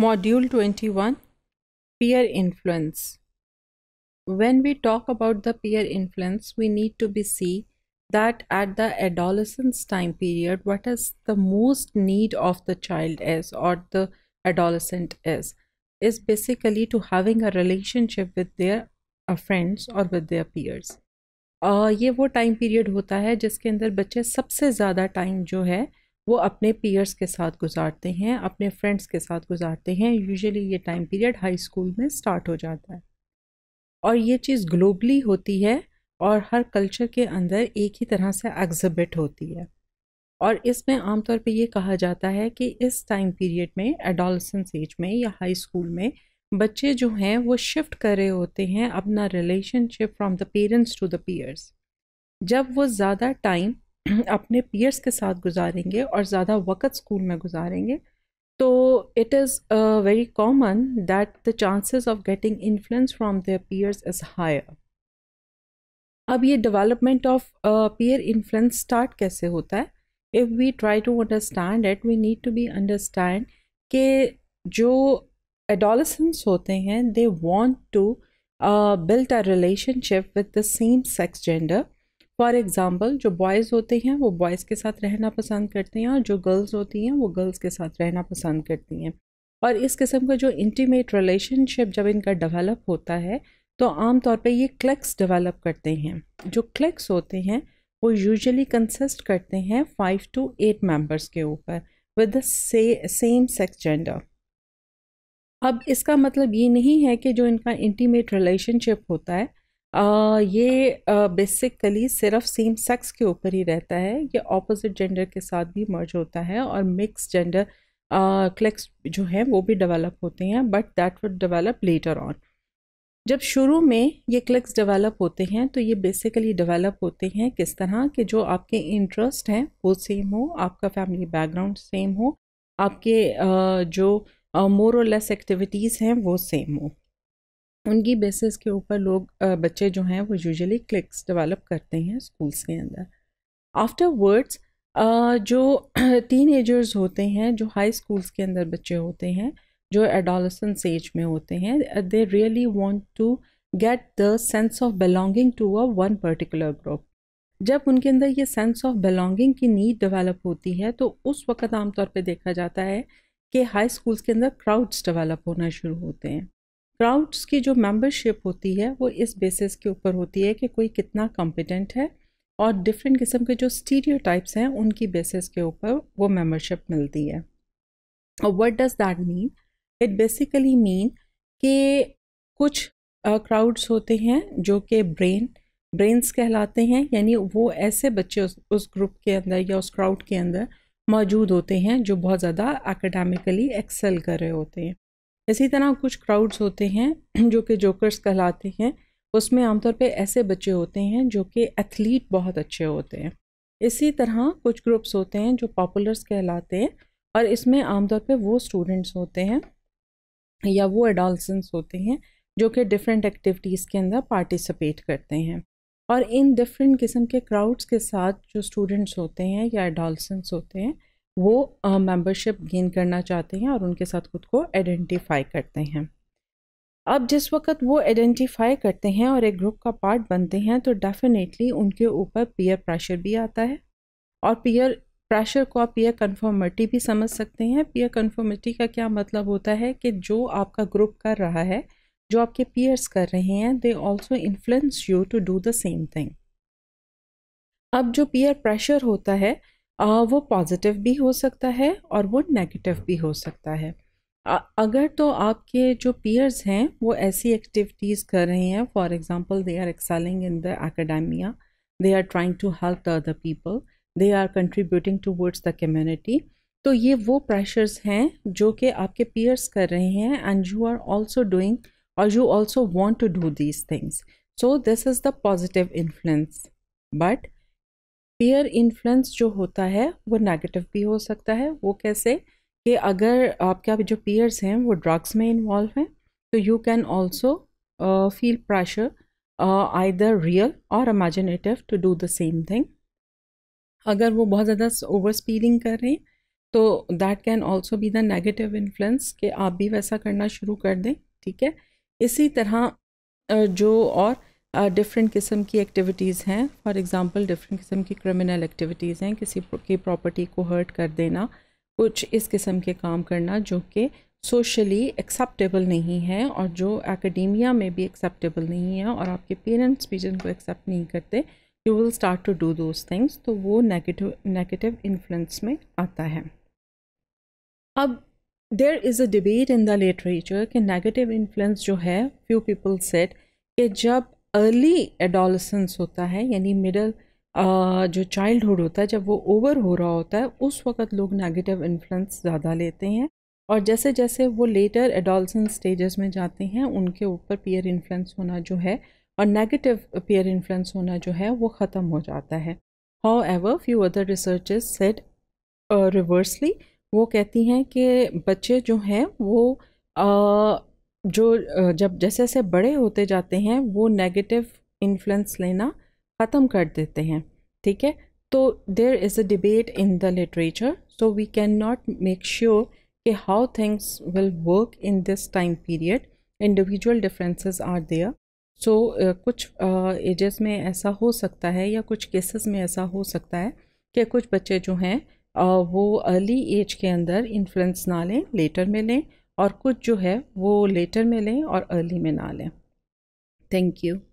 Module 21 Peer Influence When we talk about the peer influence, we need to be see that at the adolescence time period, what is the most need of the child is or the adolescent is, is basically to having a relationship with their uh, friends or with their peers. Uh, ये वो time period होता है जिसके अंदर बच्चे सबसे ज़्यादा time जो है वो अपने पीयर्स के साथ गुजारते हैं अपने फ्रेंड्स के साथ गुजारते हैं यूजुअली ये टाइम पीरियड हाई स्कूल में स्टार्ट हो जाता है और ये चीज़ ग्लोबली होती है और हर कल्चर के अंदर एक ही तरह से एग्जिबिट होती है और इसमें आमतौर पे ये कहा जाता है कि इस टाइम पीरियड में एडोलसेंस एज में या हाई स्कूल में बच्चे जो हैं वो शिफ्ट कर रहे होते हैं अपना relationship from the parents to the peers जब वो ज़्यादा टाइम अपने पीयर्स के साथ गुजारेंगे और ज़्यादा वक्त स्कूल में गुजारेंगे तो it is very common that the chances of getting influence from their peers is higher अब ये development of peer influence start कैसे होता है if we try to understand it we need to be understand के जो adolescence होते हैं they want to built a relationship with the same sex gender for example जो बॉयज़ होते हैं वो बॉयज़ के साथ रहना पसंद करते हैं और जो गर्ल्स होती हैं वो गर्ल्स के साथ रहना पसंद करती हैं और इस किस्म का जो इंटीमेट रिलेशनशिप जब इनका डेवलप होता है तो आम तौर पे ये क्लक्स डेवलप करते हैं जो क्लैक्स होते हैं वो यूजुअली कंसिस्ट करते हैं फाइव टू एट मेंबर्स के ऊपर with the same sex gender अब इसका मतलब ये नहीं है कि जो इनका इंटीमेट रिलेशनशिप होता है आ, ये बेसिकली सिर्फ सेम सेक्स के ऊपर ही रहता है ये ऑपोजिट जेंडर के साथ भी मर्ज होता है और मिक्स जेंडर क्लेक्स जो हैं वो भी डेवलप होते हैं but that would develop later on जब शुरू में ये क्लिक्स डेवलप होते हैं तो ये बेसिकली डेवलप होते हैं किस तरह के जो आपके इंटरेस्ट हैं वो सेम हो आपका फैमिली बैकग्राउंड सेम हो आपके जो मोर और लेस एक्टिविटीज़ हैं वो सेम हो उनकी बेसिस के ऊपर लोग बच्चे जो हैं वो यूजुअली क्लिक्स डेवलप करते हैं स्कूल्स के अंदर आफ्टर वर्ड्स जो टीन एजर्स होते हैं जो हाई स्कूल्स के अंदर बच्चे होते हैं जो एडोलसेंस एज में होते हैं they really want to get the sense of belonging to a one particular group जब उनके अंदर ये सेंस ऑफ बिलोंगिंग की नीड डेवलप होती है तो उस वक्त आमतौर पर देखा जाता है कि हाई स्कूल्स के अंदर क्राउड्स डेवलप होना शुरू होते हैं क्राउड्स की जो मेंबरशिप होती है वो इस बेसिस के ऊपर होती है कि कोई कितना कॉम्पिटेंट है और डिफरेंट किस्म के जो स्टीरियो हैं उनकी बेसिस के ऊपर वो मेंबरशिप मिलती है और what does that mean it basically mean कि कुछ क्राउड्स uh, होते हैं जो कि ब्रेन ब्रेन्स कहलाते हैं यानी वो ऐसे बच्चे उस, उस ग्रुप के अंदर या उस क्राउड के अंदर मौजूद होते हैं जो बहुत ज़्यादा एकेडमिकली एक्सेल कर रहे होते हैं इसी तरह कुछ क्राउड्स होते हैं जो कि जोकर्स कहलाते हैं उसमें आमतौर पे ऐसे बच्चे होते हैं जो कि एथलीट बहुत अच्छे होते हैं इसी तरह कुछ ग्रुप्स होते हैं जो पॉपुलर्स कहलाते हैं और इसमें आमतौर पे वो स्टूडेंट्स होते हैं या वो एडोलसेंस होते हैं जो कि डिफरेंट एक्टिविटीज़ के अंदर पार्टिसिपेट करते हैं और इन डिफरेंट किस्म के क्राउड्स के साथ जो स्टूडेंट्स होते हैं या एडोलसेंस होते हैं वो मेंबरशिप गेन करना चाहते हैं और उनके साथ खुद को आइडेंटिफाई करते हैं अब जिस वक्त वो आइडेंटिफाई करते हैं और एक ग्रुप का पार्ट बनते हैं तो डेफिनेटली उनके ऊपर पीयर प्रेशर भी आता है और पीयर प्रेशर को आप पीयर कन्फर्मिटी भी समझ सकते हैं पीयर कन्फर्मिटी का क्या मतलब होता है कि जो आपका ग्रुप कर रहा है जो आपके पीयर्स कर रहे हैं they also influence you to do the same thing अब जो पीयर प्रेशर होता है वो पॉजिटिव भी हो सकता है और वो नेगेटिव भी हो सकता है अगर तो आपके जो पीयर्स हैं वो ऐसी एक्टिविटीज़ कर रहे हैं for example they are excelling in the academia they are trying to help the other people they are contributing towards the community तो ये वो प्रेशर्स हैं जो कि आपके पीयर्स कर रहे हैं and you are also doing और you also want to do these things so this is the positive influence but peer influence जो होता है वो नेगेटिव भी हो सकता है वो कैसे कि अगर आपके आप जो पीयर्स हैं वो ड्रग्स में इन्वॉल्व हैं तो you can also feel pressure either real और imaginative to do the same thing अगर वो बहुत ज़्यादा ओवर स्पीडिंग कर रहे हैं तो that can also be the negative influence कि आप भी वैसा करना शुरू कर दें ठीक है इसी तरह जो और डिफरेंट किस्म की एक्टिविटीज़ हैं फॉर एग्ज़ाम्पल डिफरेंट किस्म की क्रिमिनल एक्टिविटीज़ हैं किसी की प्रॉपर्टी को हर्ट कर देना कुछ इस किस्म के काम करना जो कि सोशली एक्सेप्टेबल नहीं है और जो एकेडमिया में भी एक्सेप्टेबल नहीं है और आपके पेरेंट्स भी जिनको एक्सेप्ट नहीं करते you will start to do those things तो वो नेगेटिव नेगेटिव इन्फ्लुएंस में आता है अब there is a debate in the literature कि नेगेटिव इन्फ्लुएंस जो है फ्यू पीपल सेट कि जब अर्ली एडोलसेंस होता है यानी मिडल जो चाइल्डहुड होता है जब वो ओवर हो रहा होता है उस वक्त लोग नेगेटिव इन्फ्लुएंस ज़्यादा लेते हैं और जैसे जैसे वो लेटर एडोलसेंस स्टेजेस में जाते हैं उनके ऊपर पीयर इन्फ्लुएंस होना जो है और नेगेटिव पीयर इन्फ्लुएंस होना जो है वो ख़त्म हो जाता है however few other research said reversely वो कहती हैं कि बच्चे जो हैं वो जो जब जैसे जैसे बड़े होते जाते हैं वो नेगेटिव इन्फ्लुएंस लेना ख़त्म कर देते हैं ठीक है तो there is a debate in the literature so we can not make sure कि how things will work in this time period individual differences are there सो कुछ एजेस uh, में ऐसा हो सकता है या कुछ केसेस में ऐसा हो सकता है कि कुछ बच्चे जो हैं uh, वो अर्ली एज के अंदर इन्फ्लुएंस ना लें लेटर में लें और कुछ जो है वो लेटर में लें और अर्ली में ना लें थैंक यू